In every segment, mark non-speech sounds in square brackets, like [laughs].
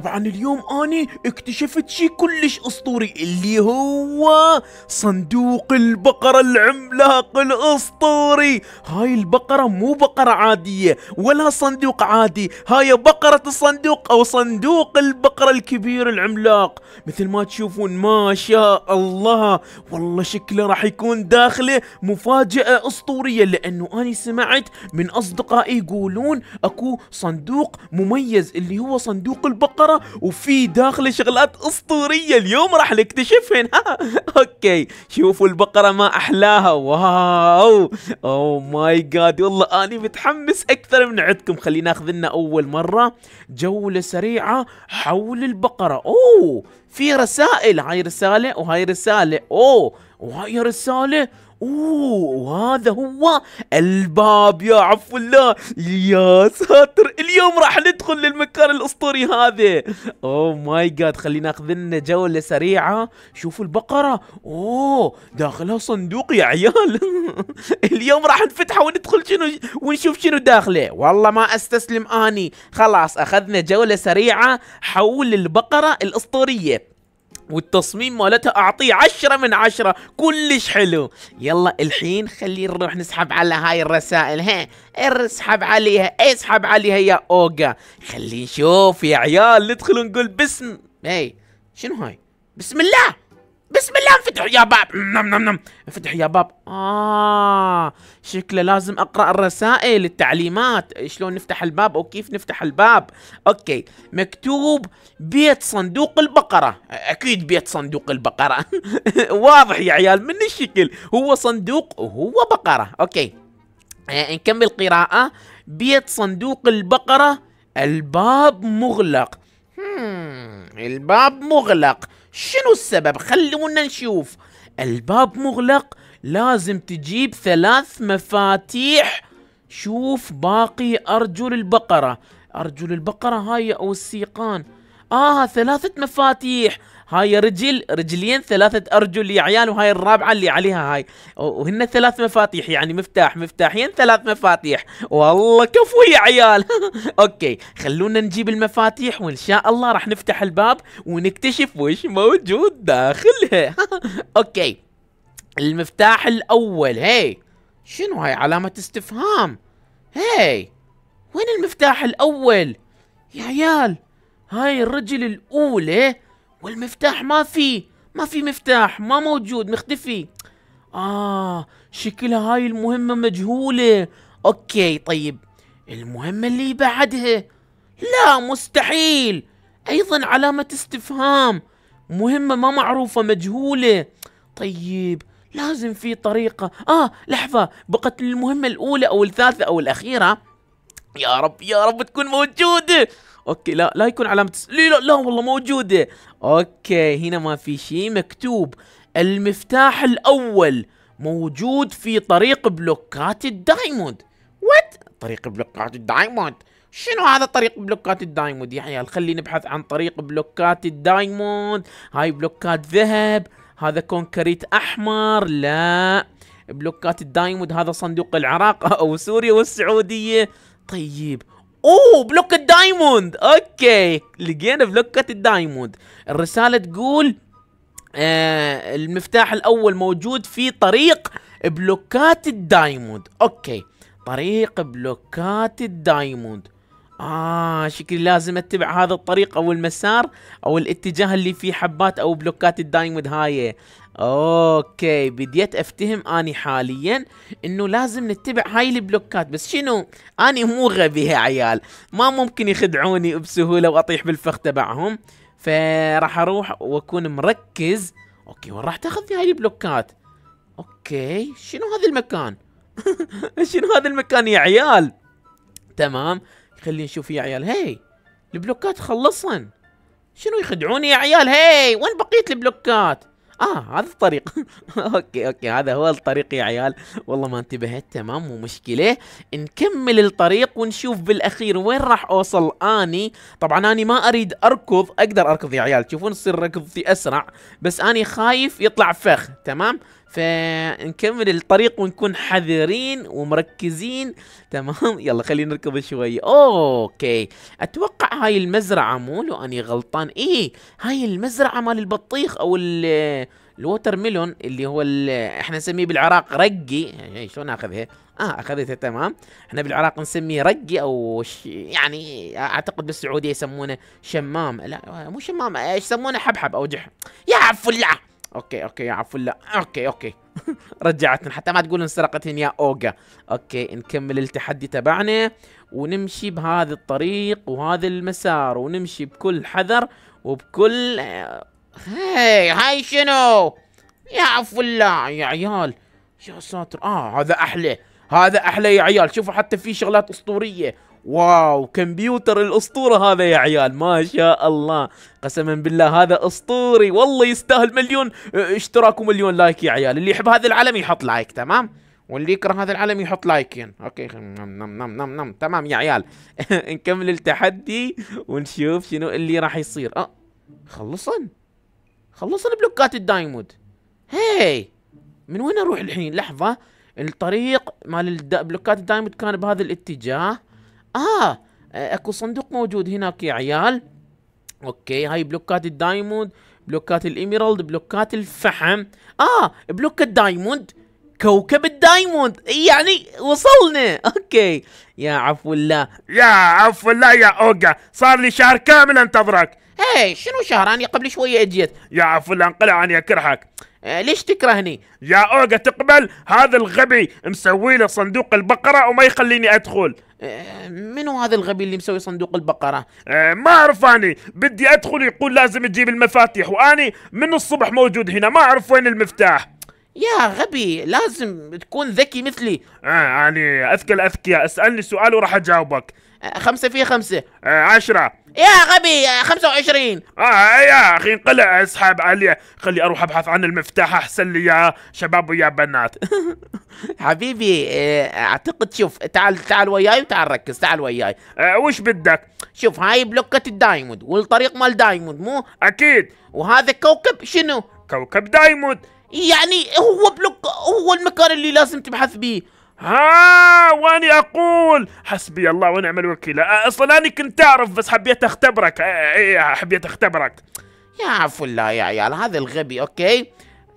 طبعا اليوم اني اكتشفت شيء كلش أسطوري اللي هو صندوق البقرة العملاق الأسطوري هاي البقرة مو بقرة عادية ولا صندوق عادي هاي بقرة الصندوق أو صندوق البقرة الكبير العملاق مثل ما تشوفون ما شاء الله والله شكله راح يكون داخله مفاجأة أسطورية لأنه اني سمعت من أصدقائي يقولون أكو صندوق مميز اللي هو صندوق البقرة السيارة وفي داخله شغلات اسطورية اليوم راح نكتشفهن ها [laughs] اوكي شوفوا البقرة ما احلاها واو او ماي جاد والله اني متحمس اكثر من عندكم خلينا ناخذ لنا اول مرة جولة سريعة حول البقرة اوه في رسائل هاي رسالة وهاي رسالة اوه وهاي رسالة اوه وهذا هو الباب يا عفو الله يا ساتر اليوم راح ندخل للمكان الاسطوري هذا اوه ماي جاد خلينا ناخذ لنا جولة سريعة شوفوا البقرة اوه داخلها صندوق يا عيال [laughs] اليوم راح نفتحه وندخل شنو ونشوف شنو داخله والله ما استسلم اني خلاص اخذنا جولة سريعة حول البقرة الاسطورية والتصميم مالتها اعطيه عشرة من عشرة كلش حلو يلا الحين خلينا نروح نسحب على هاي الرسائل ها اسحب عليها اسحب عليها يا اوغا خلينا نشوف يا عيال ندخل ونقول بسم اي شنو هاي بسم الله بسم الله انفتحوا يا باب نم نم نم انفتحوا يا باب اه شكله لازم اقرا الرسائل التعليمات شلون نفتح الباب او كيف نفتح الباب اوكي مكتوب بيت صندوق البقره اكيد بيت صندوق البقره [laughs] واضح يا عيال من الشكل هو صندوق وهو بقره اوكي آه، نكمل قراءه بيت صندوق البقره الباب مغلق الباب مغلق شنو السبب خلونا نشوف الباب مغلق لازم تجيب ثلاث مفاتيح شوف باقي أرجل البقرة أرجل البقرة هاي أو السيقان آه ثلاثة مفاتيح هاي رجل رجلين ثلاثة أرجل يا عيال وهاي الرابعة اللي عليها هاي وهن ثلاث مفاتيح يعني مفتاح مفتاحين ثلاث مفاتيح والله كفو يا عيال [laughs] أوكي خلونا نجيب المفاتيح وإن شاء الله راح نفتح الباب ونكتشف وش موجود داخلها [laughs] أوكي المفتاح الأول هاي شنو هاي علامة استفهام هاي وين المفتاح الأول يا عيال هاي الرجل الأولى والمفتاح ما في ما في مفتاح ما موجود مختفي آه شكلها هاي المهمة مجهولة أوكي طيب المهمة اللي بعدها لا مستحيل أيضا علامة استفهام مهمة ما معروفة مجهولة طيب لازم في طريقة آه لحظة بقت المهمة الأولى أو الثالثة أو الأخيرة يا رب يا رب تكون موجودة اوكي لا لا يكون علامة لا لا والله موجودة اوكي هنا ما في شيء مكتوب المفتاح الاول موجود في طريق بلوكات الدايموند وات طريق بلوكات الدايموند شنو هذا طريق بلوكات الدايموند يا عيال خلينا نبحث عن طريق بلوكات الدايموند هاي بلوكات ذهب هذا كونكريت احمر لا بلوكات الدايموند هذا صندوق العراق او سوريا والسعوديه طيب اوه بلوك الدايموند اوكي لقينا بلوكة الدايموند الرسالة تقول آه المفتاح الاول موجود في طريق بلوكات الدايموند اوكي طريق بلوكات الدايموند آه شكلي لازم أتبع هذا الطريق أو المسار أو الاتجاه اللي فيه حبات أو بلوكات الدايموند هاي اوكي بديت افتهم اني حاليا انه لازم نتبع هاي البلوكات بس شنو اني مو غبي يا عيال ما ممكن يخدعوني بسهوله واطيح بالفخ تبعهم فراح اروح واكون مركز اوكي وين راح تاخذني هاي البلوكات اوكي شنو هذا المكان [laughs] شنو هذا المكان يا عيال تمام خلينا نشوف يا عيال هي البلوكات خلصن شنو يخدعوني يا عيال هي وين بقيه البلوكات اه هذا الطريق [laughs] اوكي اوكي هذا هو الطريق يا عيال والله ما انتبهت تمام مو مشكله نكمل الطريق ونشوف بالاخير وين راح اوصل اني طبعا اني ما اريد اركض اقدر اركض يا عيال تشوفون تصير ركضتي اسرع بس اني خايف يطلع فخ تمام فنكمل الطريق ونكون حذرين ومركزين تمام يلا خلينا نركض شوي اوكي اتوقع هاي المزرعه مو لو اني غلطان اي هاي المزرعه مال البطيخ او الووتر ميلون اللي هو احنا نسميه بالعراق رقي يعني شلون اخذها اه اخذتها تمام احنا بالعراق نسميه رقي او ش... يعني اعتقد بالسعوديه يسمونه شمام لا مو شمام ايش يسمونه حبحب او جحم يا عفو الله اوكي اوكي يا عفو لا اوكي اوكي [laughs] رجعتنا حتى ما تقول سرقتن يا اوجا اوكي نكمل التحدي تبعنا ونمشي بهذا الطريق وهذا المسار ونمشي بكل حذر وبكل هاي هاي شنو يا عفو الله يا عيال يا ساتر اه هذا احلى هذا احلى يا عيال شوفوا حتى في شغلات اسطوريه واو كمبيوتر الاسطوره هذا يا عيال ما شاء الله قسما بالله هذا اسطوري والله يستاهل مليون اشتراك ومليون لايك يا عيال اللي يحب هذا العلم يحط لايك تمام واللي يكره هذا العلم يحط لايكين اوكي نم نم نم نم نم تمام يا عيال [laughs] نكمل التحدي ونشوف شنو اللي راح يصير اه خلصن خلصن بلوكات الدايمود هاي من وين اروح الحين لحظه الطريق مال بلوكات الدايمود كان بهذا الاتجاه اه اكو صندوق موجود هناك يا عيال اوكي هاي بلوكات الدايموند بلوكات الإيميرالد بلوكات الفحم آه بلوك الدايموند كوكب الدايموند يعني وصلنا اوكي يا عفو الله يا عفو الله يا اوجا صار لي شهر كامل انتظرك هاي شنو شهر انا قبل شويه اجيت يا عفو الله انقلع عني أكرهك آه، ليش تكرهني؟ يا اوجا تقبل هذا الغبي مسوي له صندوق البقرة وما يخليني أدخل آه، منو هذا الغبي اللي مسوي صندوق البقرة؟ آه، ما أعرف أني بدي أدخل يقول لازم تجيب المفاتيح وأني من الصبح موجود هنا ما أعرف وين المفتاح يا غبي لازم تكون ذكي مثلي آه اني يعني أذكى الأذكياء اسألني سؤال وراح أجاوبك خمسة في خمسة آه، عشرة يا غبي آه، خمسة وعشرين آه إيه يا أخي انقلع اسحب علي خلي أروح أبحث عن المفتاح أحسن لي يا شباب ويا بنات [laughs] حبيبي آه، أعتقد شوف تعال تعال وياي وتعال ركز تعال وياي أه وش بدك؟ شوف هاي بلوكة الدايموند والطريق مال دايموند مو؟ أكيد وهذا كوكب شنو؟ كوكب دايموند يعني هو بلوك هو المكان اللي لازم تبحث بيه ها واني اقول حسبي الله ونعم الوكيل اصلا انا كنت اعرف بس حبيت اختبرك ايه حبيت اختبرك يا عفو الله يا عيال هذا الغبي اوكي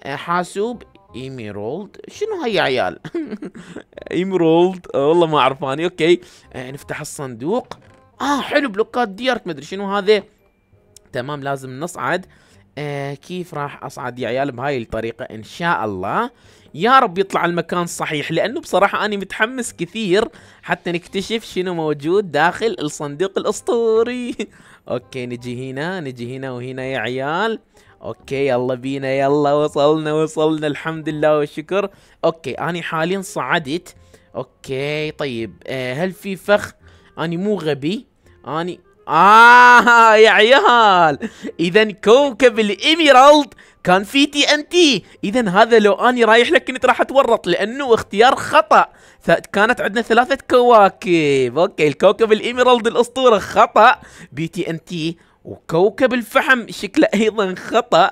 حاسوب ايميرولد شنو هاي يا عيال [laughs] ايميرولد والله ما اعرف اني اوكي نفتح الصندوق اه حلو بلوكات ديارك مدري شنو هذا تمام لازم نصعد آه كيف راح اصعد يا عيال بهاي الطريقه ان شاء الله يا رب يطلع المكان صحيح لانه بصراحه انا متحمس كثير حتى نكتشف شنو موجود داخل الصندوق الاسطوري [laughs] اوكي نجي هنا نجي هنا وهنا يا عيال اوكي يلا بينا يلا وصلنا وصلنا الحمد لله والشكر اوكي انا حاليا صعدت اوكي طيب آه هل في فخ اني مو غبي اني آه يا عيال إذا كوكب الإيميرالد كان في تي ان تي اذا هذا لو اني رايح لك كنت راح اتورط لانه اختيار خطا كانت عندنا ثلاثه كواكب اوكي الكوكب الايميرالد الاسطوره خطا بي تي ان تي وكوكب الفحم شكله ايضا خطا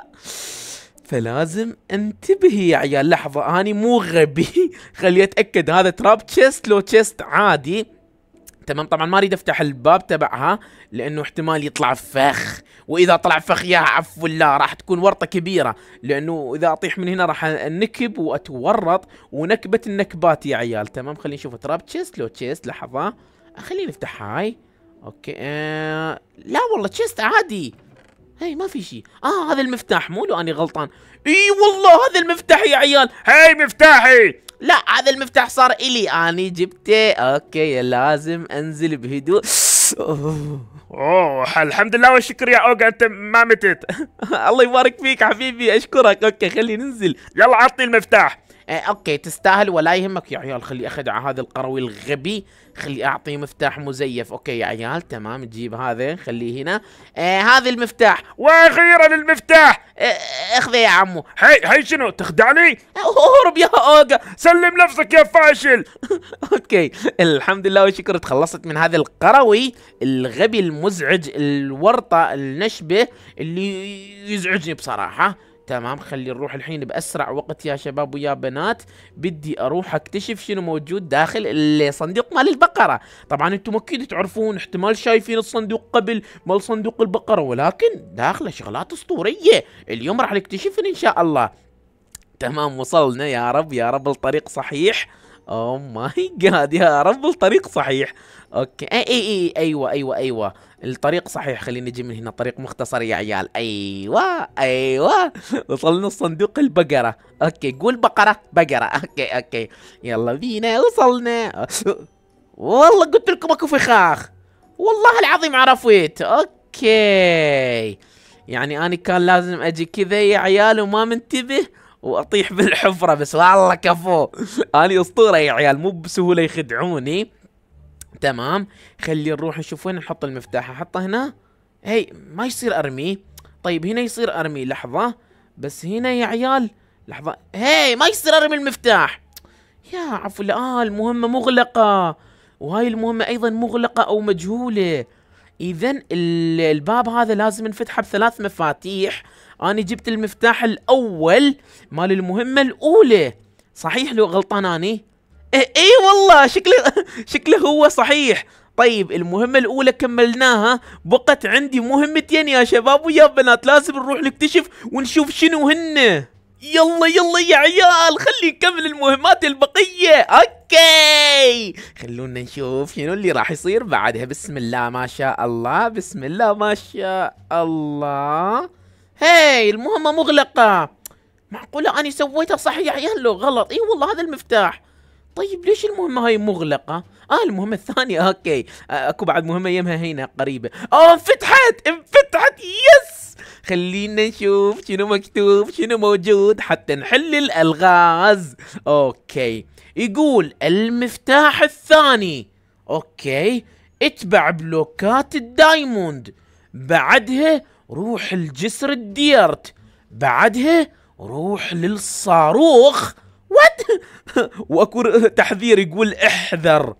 فلازم انتبه يا عيال لحظه اني مو غبي [laughs] خلي اتاكد هذا تراب تشيست لو تشيست عادي تمام طبعا ما اريد افتح الباب تبعها لانه احتمال يطلع فخ واذا طلع فخ يا عفو الله راح تكون ورطه كبيره لانه اذا اطيح من هنا راح انكب واتورط ونكبه النكبات يا عيال تمام خلينا نشوف تراب تشيست لو تشيست لحظه خلينا نفتح هاي اوكي آه لا والله تشيست عادي هاي ما في شيء اه هذا المفتاح مو لو اني غلطان اي والله هذا المفتاح يا عيال هاي مفتاحي لا هذا المفتاح صار الي انا جبته اوكي لازم انزل بهدوء أوه. الحمد لله والشكر يا اوغا انت ما متت [laughs] الله يبارك فيك حبيبي اشكرك اوكي خلي ننزل يلا عطني المفتاح آه اوكي تستاهل ولا يهمك يا عيال خلي اخدع هذا القروي الغبي خلي اعطيه مفتاح مزيف اوكي يا عيال تمام تجيب هذا خليه هنا آه هذا المفتاح واخيرا المفتاح آه, آه، اخذه يا عمو هي هي شنو تخدعني اهرب يا اوغا سلم نفسك يا فاشل [laughs] اوكي الحمد لله وشكرا تخلصت من هذا القروي الغبي المزعج الورطه النشبه اللي يزعجني بصراحه تمام خلي نروح الحين باسرع وقت يا شباب ويا بنات بدي اروح اكتشف شنو موجود داخل الصندوق مال البقره طبعا انتم اكيد تعرفون احتمال شايفين الصندوق قبل مال صندوق البقره ولكن داخله شغلات اسطوريه اليوم راح نكتشفها ان شاء الله تمام وصلنا يا رب يا رب الطريق صحيح اوه ماي جاد يا رب الطريق صحيح اوكي اي اي اي إيه. ايوه ايوه ايوه الطريق صحيح خلينا نجي من هنا طريق مختصر يا عيال ايوه ايوه وصلنا الصندوق البقره اوكي قول بقره بقره اوكي اوكي يلا بينا وصلنا والله قلت لكم اكو فخاخ والله العظيم عرفت اوكي يعني انا كان لازم اجي كذا يا عيال وما منتبه واطيح بالحفره بس والله كفو اني اسطوره يا عيال مو بسهوله يخدعوني تمام خلي نروح نشوف وين نحط المفتاح احطه هنا هي ما يصير ارميه طيب هنا يصير ارمي لحظه بس هنا يا عيال لحظه هي ما يصير ارمي المفتاح يا عفو لا المهمه مغلقه وهاي المهمه ايضا مغلقه او مجهوله اذا الباب هذا لازم نفتحه بثلاث مفاتيح أنا جبت المفتاح الأول مال المهمة الأولى صحيح لو غلطان أني؟ اي إيه والله شكله شكله هو صحيح طيب المهمة الأولى كملناها بقت عندي مهمتين يا شباب ويا بنات لازم نروح نكتشف ونشوف شنو هن يلا يلا يا عيال خلي نكمل المهمات البقية اوكي خلونا نشوف شنو اللي راح يصير بعدها بسم الله ما شاء الله بسم الله ما شاء الله هاي المهمة مغلقة معقولة أنا سويتها صحيح يا عيال غلط إي والله هذا المفتاح طيب ليش المهمة هاي مغلقة؟ اه المهمة [laughs] الثانية اوكي آه اكو بعد مهمة يمها هنا قريبة اه انفتحت انفتحت يس خلينا نشوف شنو مكتوب شنو موجود حتى نحل الالغاز اوكي يقول المفتاح الثاني اوكي اتبع بلوكات الدايموند بعدها روح الجسر الديرت بعدها روح للصاروخ وات [laughs] واكو تحذير يقول احذر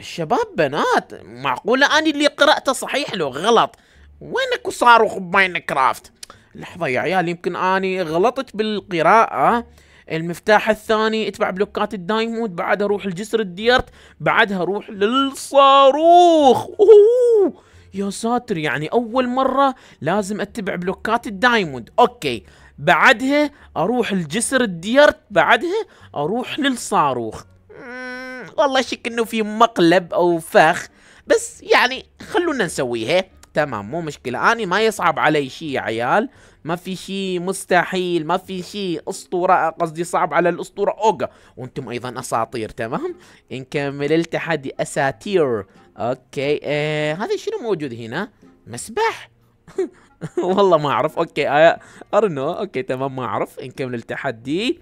شباب بنات معقولة أنا اللي قرأته صحيح لو غلط وين اكو صاروخ بماينكرافت لحظة يا عيال يمكن أني غلطت بالقراءة المفتاح الثاني اتبع بلوكات الدايمود بعدها روح الجسر الديرت بعدها روح للصاروخ أوه. يا ساتر يعني اول مره لازم اتبع بلوكات الدايموند اوكي بعدها اروح الجسر الديرت بعدها اروح للصاروخ والله شك انه في مقلب او فخ بس يعني خلونا نسويها تمام مو مشكلة اني ما يصعب علي شيء يا عيال ما في شيء مستحيل ما في شيء اسطوره قصدي صعب على الاسطوره اوجا وانتم ايضا اساطير تمام نكمل التحدي اساتير اوكي آه هذا شنو موجود هنا مسبح [laughs] والله ما اعرف اوكي آه ارنو اوكي تمام ما اعرف نكمل التحدي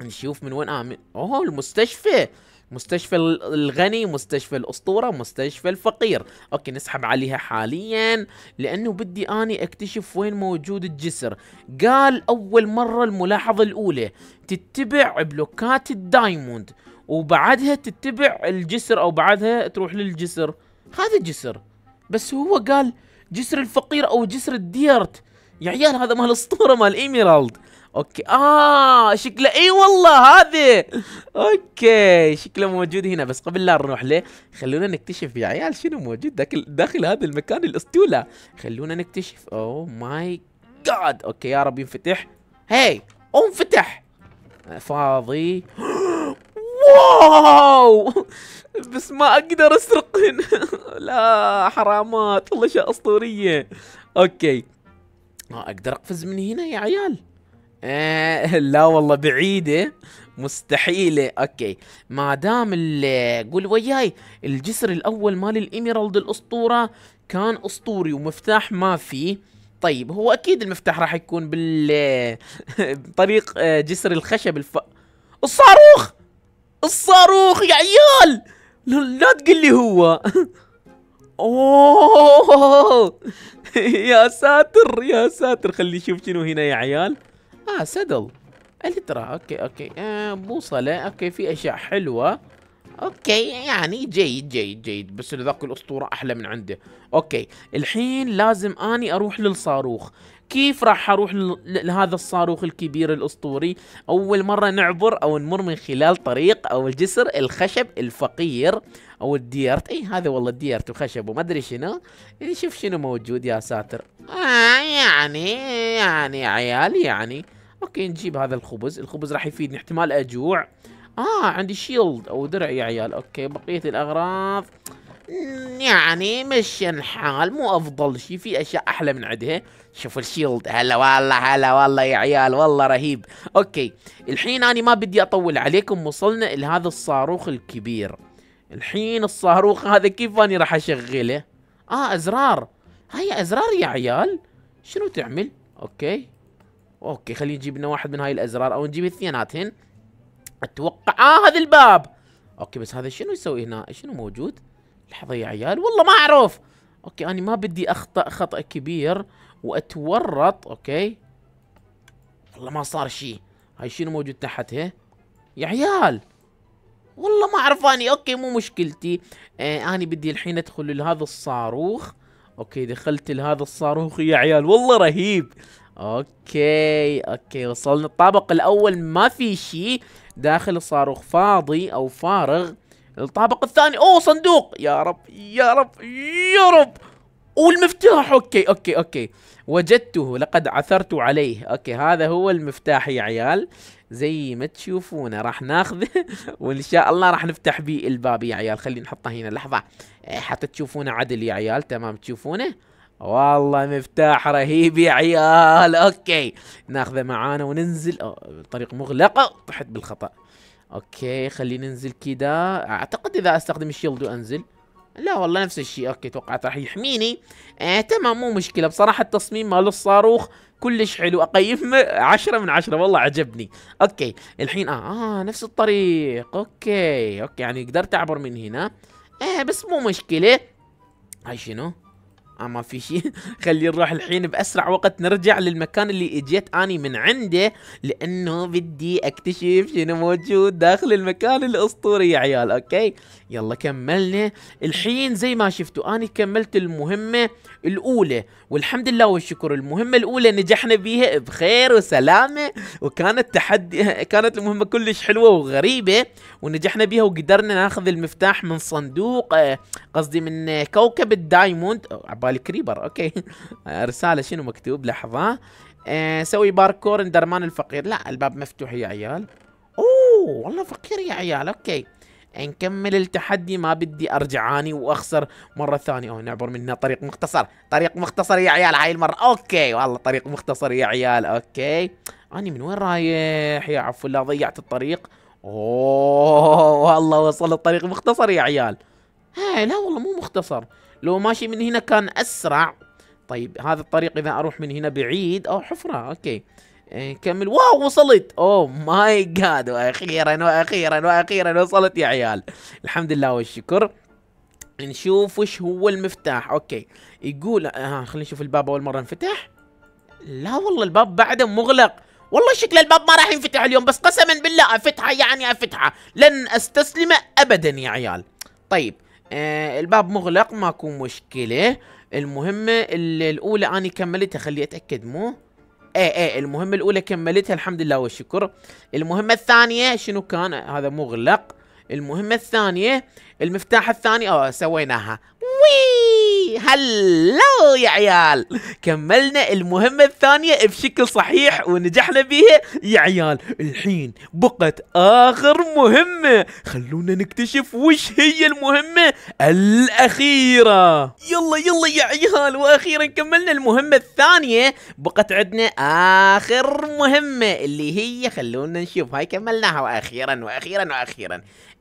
نشوف من وين امن آه، اوه المستشفى مستشفى الغني مستشفى الأسطورة مستشفى الفقير أوكي نسحب عليها حاليا لأنه بدي أني أكتشف وين موجود الجسر قال أول مرة الملاحظة الأولى تتبع بلوكات الدايموند وبعدها تتبع الجسر أو بعدها تروح للجسر هذا جسر بس هو قال جسر الفقير أو جسر الديرت يا عيال هذا مال أسطورة مال إيميرالد اوكي اه شكله اي والله هذه اوكي شكله موجود هنا بس قبل لا نروح له خلونا نكتشف يا عيال شنو موجود داخل داخل هذا المكان الاسطوله خلونا نكتشف اوه ماي جاد اوكي يا رب ينفتح هاي انفتح فاضي واو بس ما اقدر اسرق هنا لا حرامات والله شيء اسطوريه اوكي ما آه، اقدر اقفز من هنا يا عيال آه لا والله بعيدة مستحيلة اوكي ما دام قول وياي الجسر الاول مال الاميرالد الاسطورة كان اسطوري ومفتاح ما فيه طيب هو اكيد المفتاح راح يكون بال [laughs] طريق إيه، جسر الخشب الف... الصاروخ الصاروخ يا عيال لا تقول لي هو [laughs] اوه [laughs] يا ساتر يا ساتر خلي نشوف شنو هنا يا عيال اه سدل الترا اوكي اوكي آه بوصله اوكي في اشياء حلوه اوكي يعني جيد جيد جيد بس ذاك الاسطوره احلى من عنده اوكي الحين لازم اني اروح للصاروخ كيف راح اروح لهذا الصاروخ الكبير الاسطوري اول مره نعبر او نمر من خلال طريق او الجسر الخشب الفقير او الديرت اي هذا والله الديرت وخشب وما ادري شنو شوف شنو موجود يا ساتر آه يعني يعني عيال يعني اوكي نجيب هذا الخبز الخبز راح يفيدني احتمال اجوع اه عندي شيلد او درع يا عيال اوكي بقية الاغراض يعني مش الحال مو افضل شيء في اشياء احلى من عندها شوف الشيلد هلا والله هلا والله يا عيال والله رهيب اوكي الحين انا ما بدي اطول عليكم وصلنا لهذا الصاروخ الكبير الحين الصاروخ هذا كيف اني راح اشغله اه ازرار هاي ازرار يا عيال شنو تعمل اوكي اوكي خليه نجيب لنا واحد من هاي الازرار او نجيب اثنيناتهن اتوقع اه هذا الباب اوكي بس هذا شنو يسوي هنا شنو موجود لحظه يا عيال والله ما اعرف اوكي انا ما بدي اخطا خطا كبير واتورط اوكي والله ما صار شيء هاي شنو موجود تحتها يا عيال والله ما اعرف اني اوكي مو مشكلتي آه اني بدي الحين ادخل لهذا الصاروخ اوكي دخلت لهذا الصاروخ يا عيال والله رهيب اوكي اوكي وصلنا الطابق الاول ما في شيء داخل صاروخ فاضي او فارغ الطابق الثاني اوه صندوق يا رب يا رب يا رب والمفتاح اوكي اوكي اوكي وجدته لقد عثرت عليه اوكي هذا هو المفتاح يا عيال زي ما تشوفونه راح ناخذه [laughs] وان شاء الله راح نفتح بيه الباب يا عيال خلينا نحطه هنا لحظه إيه، حتى تشوفونه عدل يا عيال تمام تشوفونه والله مفتاح رهيب يا عيال اوكي ناخذه معانا وننزل الطريق مغلقه طحت بالخطا اوكي خلينا ننزل كذا اعتقد اذا استخدم الشيلد وانزل لا والله نفس الشيء اوكي توقعت راح يحميني آه تمام مو مشكله بصراحه التصميم مال الصاروخ كلش حلو اقيمه [laughs] عشرة من عشرة والله عجبني اوكي الحين اه, آه نفس الطريق اوكي اوكي يعني قدرت اعبر من هنا آه بس مو مشكله هاي شنو آه ما في شيء [laughs] خلينا نروح الحين بأسرع وقت نرجع للمكان اللي اجيت أني من عنده لأنه بدي أكتشف شنو موجود داخل المكان الأسطوري يا عيال أوكي يلا كملنا الحين زي ما شفتوا أني كملت المهمة الأولى والحمد لله والشكر المهمة الأولى نجحنا بيها بخير وسلامة وكانت تحدي [laughs] كانت المهمة كلش حلوة وغريبة ونجحنا بيها وقدرنا ناخذ المفتاح من صندوق آه، قصدي من كوكب الدايموند آه، كوالي كريبر اوكي [laughs] رساله شنو مكتوب لحظه آه سوي باركور اندرمان الفقير لا الباب مفتوح يا عيال اوه والله فقير يا عيال اوكي نكمل التحدي ما بدي ارجع اني واخسر مره ثانيه او نعبر منها طريق مختصر طريق مختصر يا عيال هاي المره اوكي والله طريق مختصر يا عيال اوكي اني من وين رايح يا عفو لا ضيعت الطريق اوه والله وصل الطريق مختصر يا عيال ها لا والله مو مختصر لو ماشي من هنا كان أسرع طيب هذا الطريق إذا أروح من هنا بعيد أو حفرة أوكي إيه، كمل واو وصلت اوه ماي جاد واخيرا واخيرا واخيرا وصلت يا عيال الحمد لله والشكر نشوف وش هو المفتاح اوكي يقول آه، ها آه خلينا نشوف الباب اول مره انفتح لا والله الباب بعده مغلق والله شكل الباب ما راح ينفتح اليوم بس قسما بالله افتحه يعني افتحه لن استسلم ابدا يا عيال طيب آه الباب مغلق ماكو مشكلة المهمة الأولى أنا كملتها خلي أتأكد مو ايه ايه المهمة الأولى كملتها الحمد لله والشكر المهمة الثانية شنو كان هذا مغلق المهمة الثانية المفتاح الثاني اه سويناها هلو يا عيال كملنا المهمة الثانية بشكل صحيح ونجحنا بيها يا عيال الحين بقت آخر مهمة خلونا نكتشف وش هي المهمة الأخيرة يلا يلا يا عيال وأخيرا كملنا المهمة الثانية بقت عندنا آخر مهمة اللي هي خلونا نشوف هاي كملناها وأخيرا وأخيرا وأخيرا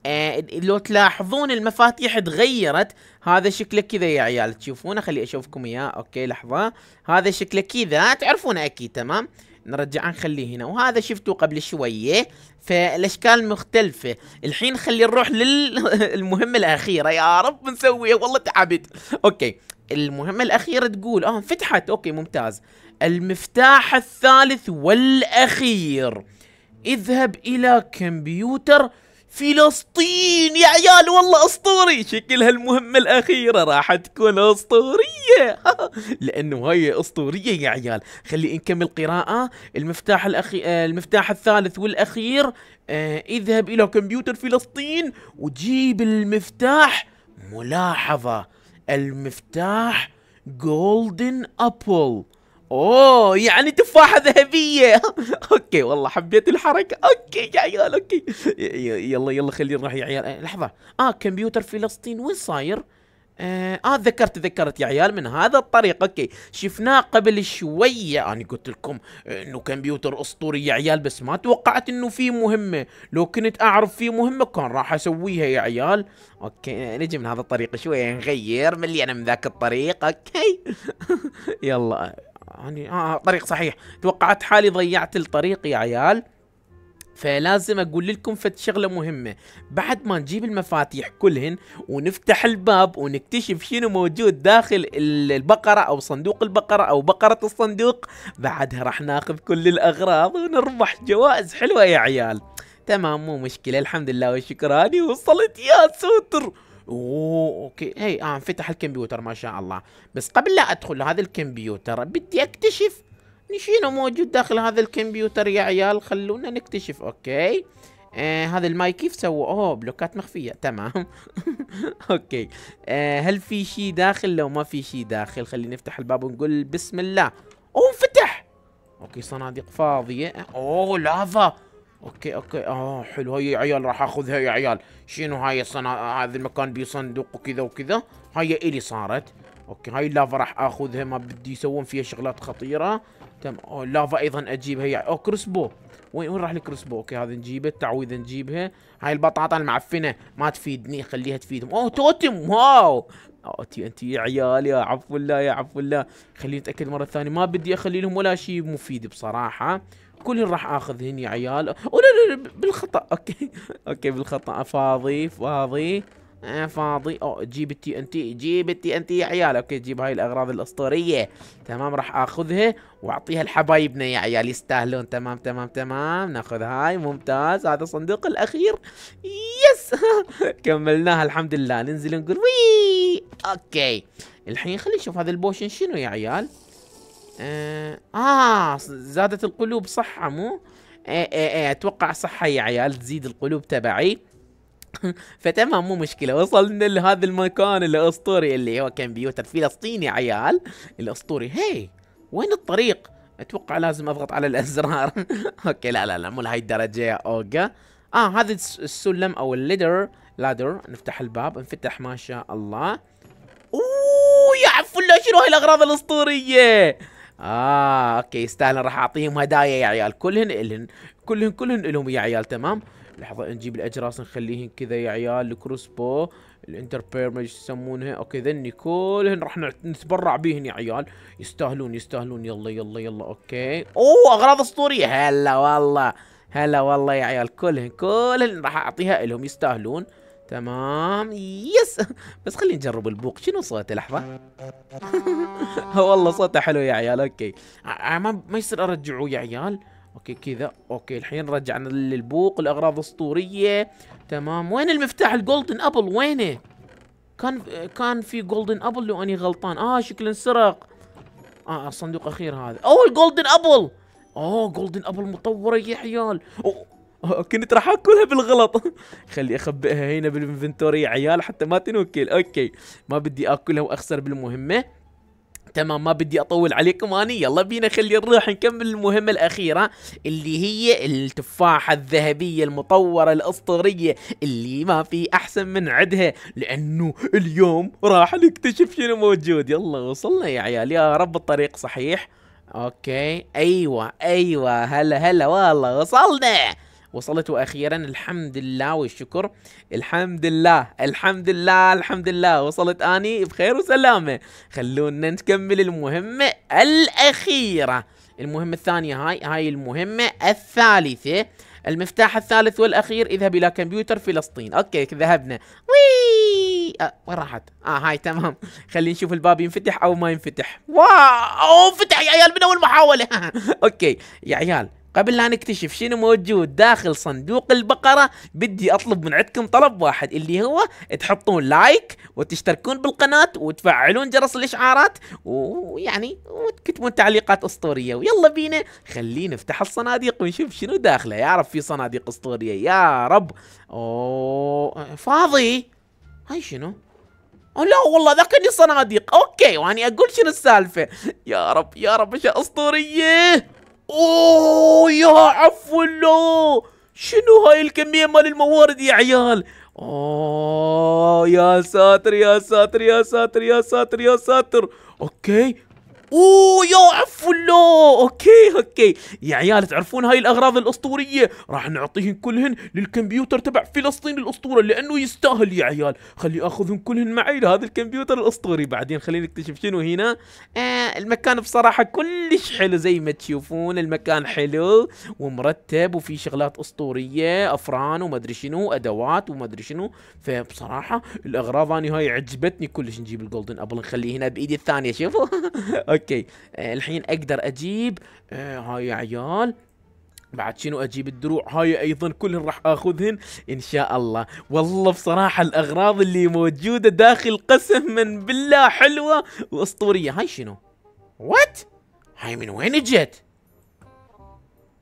آه لو تلاحظون المفاتيح تغيرت هذا شكله كذا يا عيال تشوفونه خلي اشوفكم اياه اوكي لحظه هذا شكله كذا تعرفونه اكيد تمام نرجعه نخليه هنا وهذا شفته قبل شويه فالاشكال مختلفه الحين خلي نروح للمهمه [laughs] الاخيره يا رب نسويها والله تعبت اوكي المهمه الاخيره تقول اه انفتحت اوكي ممتاز المفتاح الثالث والاخير اذهب الى كمبيوتر فلسطين يا عيال والله اسطوري شكلها المهمة الاخيرة راح تكون اسطورية [laughs] لانه هي اسطورية يا عيال خلي نكمل قراءة المفتاح الاخي آه، المفتاح الثالث والاخير آه، اذهب الى كمبيوتر فلسطين وجيب المفتاح ملاحظة المفتاح جولدن ابل اوه يعني تفاحة ذهبية [laughs] اوكي والله حبيت الحركة اوكي يا عيال اوكي يلا يلا خلينا نروح يا عيال إيه، لحظة اه كمبيوتر فلسطين وين صاير؟ إيه، اه ذكرت ذكرت يا عيال من هذا الطريق اوكي شفناه قبل شويه انا قلت لكم انه كمبيوتر اسطوري يا عيال بس ما توقعت انه في مهمه لو كنت اعرف في مهمه كان راح اسويها يا عيال اوكي نجي من هذا الطريق شويه نغير مليانه من ذاك الطريق اوكي [laughs] يلا يعني آه،, اه طريق صحيح توقعت حالي ضيعت الطريق يا عيال فلازم اقول لكم فد شغله مهمه بعد ما نجيب المفاتيح كلهن ونفتح الباب ونكتشف شنو موجود داخل البقره او صندوق البقره او بقره الصندوق بعدها راح ناخذ كل الاغراض ونربح جوائز حلوه يا عيال تمام مو مشكله الحمد لله والشكراني وصلت يا سوتر اوه اوكي هي اه انفتح الكمبيوتر ما شاء الله بس قبل لا ادخل هذا الكمبيوتر بدي اكتشف شنو موجود داخل هذا الكمبيوتر يا عيال خلونا نكتشف اوكي آه هذا الماي كيف سوى اوه بلوكات مخفيه تمام [laughs] اوكي آه هل في شيء داخل لو ما في شيء داخل خلينا نفتح الباب ونقول بسم الله اوه انفتح اوكي صناديق فاضيه اوه لافا اوكي اوكي اه حلو هاي يا عيال راح اخذها يا عيال شنو هاي الصنا هذا المكان بيه صندوق وكذا وكذا هاي الي صارت اوكي هاي اللافا راح اخذها ما بدي يسوون فيها شغلات خطيره تم اللافا ايضا اجيبها يا او كرسبو وين وين راح الكرسبو اوكي هذا نجيبه التعويذه نجيبها هاي البطاطا المعفنه ما تفيدني خليها تفيدهم اوه توتم واو اوتي انت يا عيال يا عفو الله يا عفو الله خليني اتاكد مره ثانيه ما بدي اخلي لهم ولا شيء مفيد بصراحه كل راح اخذ هني عيال لا لا بالخطا [laughs] اوكي اوكي بالخطا فاضي إيه، فاضي فاضي او جيب التي ان تي جيب التي ان تي يا عيال اوكي جيب هاي الاغراض الاسطوريه تمام راح اخذها واعطيها لحبايبنا يا عيال يستاهلون تمام تمام تمام ناخذ هاي ممتاز هذا الصندوق الاخير يس [laughs] كملناها الحمد لله ننزل نقول وي اوكي الحين خلينا نشوف هذا البوشن شنو يا عيال آه, آه زادت القلوب صحة مو؟ إيه إيه إيه أتوقع صحة يا عيال تزيد القلوب تبعي [laughs] فتمام مو مشكلة وصلنا لهذا المكان الأسطوري اللي هو كمبيوتر فلسطيني عيال الأسطوري هي وين الطريق؟ أتوقع لازم أضغط على الأزرار [laughs] أوكي لا لا لا مو لهي الدرجة يا أوجا آه هذا السلم أو الليدر لادر نفتح الباب انفتح ما شاء الله اوه يا عفو الله شنو هاي الاغراض الاسطوريه اه اوكي يستاهلن راح اعطيهم هدايا يا عيال كلهن الهن كلهن كلهن الهم يا عيال تمام لحظه نجيب الاجراس نخليهن كذا يا عيال الكروس بو الانتر بيرمج يسمونها اوكي ذني كلهن راح نتبرع بيهن يا عيال يستاهلون يستاهلون يلا يلا يلا اوكي اوه اغراض اسطوريه هلا والله هلا والله يا عيال كلهن كلهن راح اعطيها إلهم يستاهلون تمام يس بس خلينا نجرب البوق شنو صوته لحظة [laughs] والله صوته حلو يا عيال اوكي ما ما يصير ارجعه يا عيال اوكي كذا اوكي الحين رجعنا للبوق الاغراض اسطورية تمام وين المفتاح الجولدن ابل وينه كان كان في جولدن ابل لو اني غلطان اه شكله انسرق اه الصندوق اخير هذا اوه الجولدن ابل اوه جولدن ابل مطورة يا عيال أوه. كنت راح اكلها بالغلط [laughs] خلي اخبئها هنا بالانفنتوري يا عيال حتى ما تنوكل اوكي ما بدي اكلها واخسر بالمهمه تمام ما بدي اطول عليكم اني يلا بينا خلي نروح نكمل المهمه الاخيره اللي هي التفاحه الذهبيه المطوره الاسطوريه اللي ما في احسن من عدها لانه اليوم راح نكتشف شنو موجود يلا وصلنا يا عيال يا رب الطريق صحيح اوكي ايوه ايوه هلا هلا والله وصلنا وصلت واخيرا الحمد لله والشكر الحمد لله الحمد لله الحمد لله وصلت اني بخير وسلامه خلونا نكمل المهمه الاخيره المهمه الثانيه هاي هاي المهمه الثالثه المفتاح الثالث والاخير اذهب الى كمبيوتر فلسطين اوكي ذهبنا وي أه وين راحت اه هاي تمام خلينا نشوف الباب ينفتح او ما ينفتح واو فتح يا عيال من اول محاوله [laughs] اوكي يا عيال قبل لا نكتشف شنو موجود داخل صندوق البقرة بدي أطلب من عندكم طلب واحد اللي هو تحطون لايك وتشتركون بالقناة وتفعلون جرس الإشعارات ويعني وتكتبون تعليقات أسطورية ويلا بينا خلينا نفتح الصناديق ونشوف شنو داخله يا رب في صناديق أسطورية يا رب أوه فاضي هاي شنو أو لا والله ذاك صناديق اوكي واني اقول شنو السالفه يا رب يا رب اشياء اسطوريه اوه يا عفو الله شنو هاي الكمية مال الموارد يا عيال اوه يا ساتر يا ساتر يا ساتر يا ساتر يا ساتر اوكي اوه يا عفو الله اوكي اوكي يا عيال تعرفون هاي الاغراض الاسطوريه راح نعطيهن كلهن للكمبيوتر تبع فلسطين الاسطوره لانه يستاهل يا عيال خلي اخذهم كلهن معي لهذا الكمبيوتر الاسطوري بعدين خلينا نكتشف شنو هنا آه المكان بصراحه كلش حلو زي ما تشوفون المكان حلو ومرتب وفي شغلات اسطوريه افران وما ادري شنو ادوات وما ادري شنو فبصراحه الاغراض انا هاي عجبتني كلش نجيب الجولدن ابل نخليه هنا بايدي الثانيه شوفوا [laughs] اوكي آه، الحين اقدر اجيب آه، هاي يا عيال بعد شنو اجيب الدروع هاي ايضا كلهن راح اخذهن ان شاء الله والله بصراحه الاغراض اللي موجوده داخل قسم من بالله حلوه واسطوريه هاي شنو وات هاي من وين اجت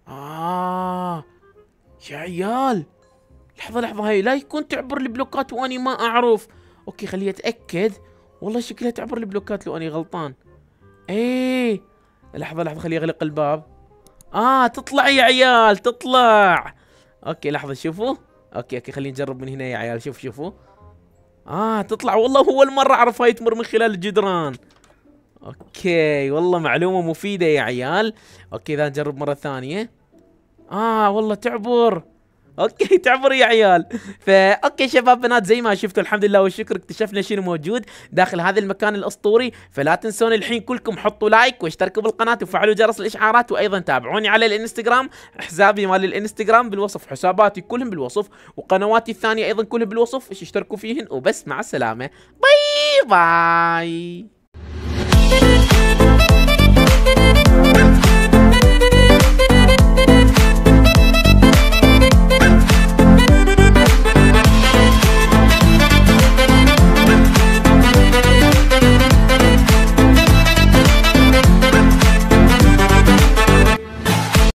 اه يا عيال لحظه لحظه هاي لا يكون تعبر البلوكات واني ما اعرف اوكي خليني اتاكد والله شكلها تعبر البلوكات لو اني غلطان ايه لحظة لحظة خليه يغلق الباب اه تطلع يا عيال تطلع اوكي لحظة شوفوا اوكي اوكي خلينا نجرب من هنا يا عيال شوف شوفوا اه تطلع والله مره اعرف هاي يتمر من خلال الجدران اوكي والله معلومة مفيدة يا عيال اوكي اذا نجرب مرة ثانية اه والله تعبر اوكي [laughs] تعبر يا عيال فا اوكي شباب بنات زي ما شفتوا الحمد لله والشكر اكتشفنا شنو موجود داخل هذا المكان الاسطوري فلا تنسون الحين كلكم حطوا لايك واشتركوا بالقناه وفعلوا جرس الاشعارات وايضا تابعوني على الانستغرام حسابي مال الانستغرام بالوصف حساباتي كلهم بالوصف وقنواتي الثانيه ايضا كلهم بالوصف اشتركوا فيهن وبس مع السلامه باي باي